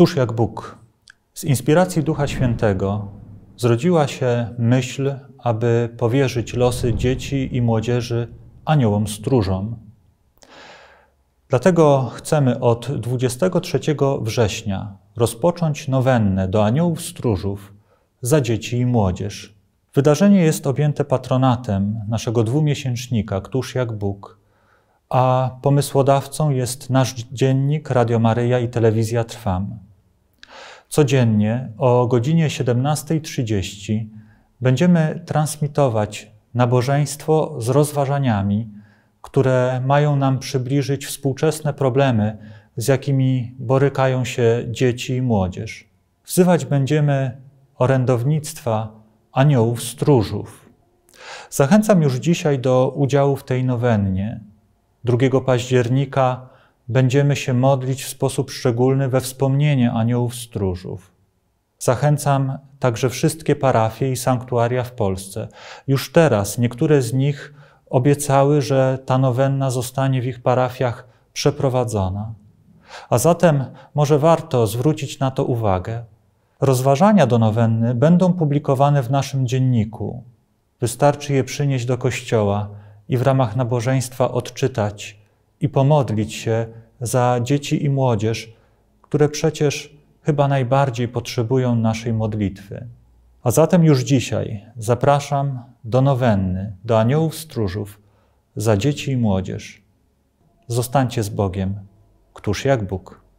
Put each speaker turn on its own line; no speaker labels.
Któż jak Bóg? Z inspiracji Ducha Świętego zrodziła się myśl, aby powierzyć losy dzieci i młodzieży aniołom stróżom. Dlatego chcemy od 23 września rozpocząć nowennę do aniołów stróżów za dzieci i młodzież. Wydarzenie jest objęte patronatem naszego dwumiesięcznika Któż jak Bóg, a pomysłodawcą jest nasz dziennik Radio Maryja i Telewizja Trwam codziennie o godzinie 17.30 będziemy transmitować nabożeństwo z rozważaniami, które mają nam przybliżyć współczesne problemy, z jakimi borykają się dzieci i młodzież. Wzywać będziemy orędownictwa aniołów stróżów. Zachęcam już dzisiaj do udziału w tej nowennie. 2 października będziemy się modlić w sposób szczególny we wspomnienie aniołów stróżów. Zachęcam także wszystkie parafie i sanktuaria w Polsce. Już teraz niektóre z nich obiecały, że ta nowenna zostanie w ich parafiach przeprowadzona. A zatem może warto zwrócić na to uwagę. Rozważania do nowenny będą publikowane w naszym dzienniku. Wystarczy je przynieść do kościoła i w ramach nabożeństwa odczytać i pomodlić się za dzieci i młodzież, które przecież chyba najbardziej potrzebują naszej modlitwy. A zatem już dzisiaj zapraszam do nowenny, do aniołów stróżów za dzieci i młodzież. Zostańcie z Bogiem, któż jak Bóg.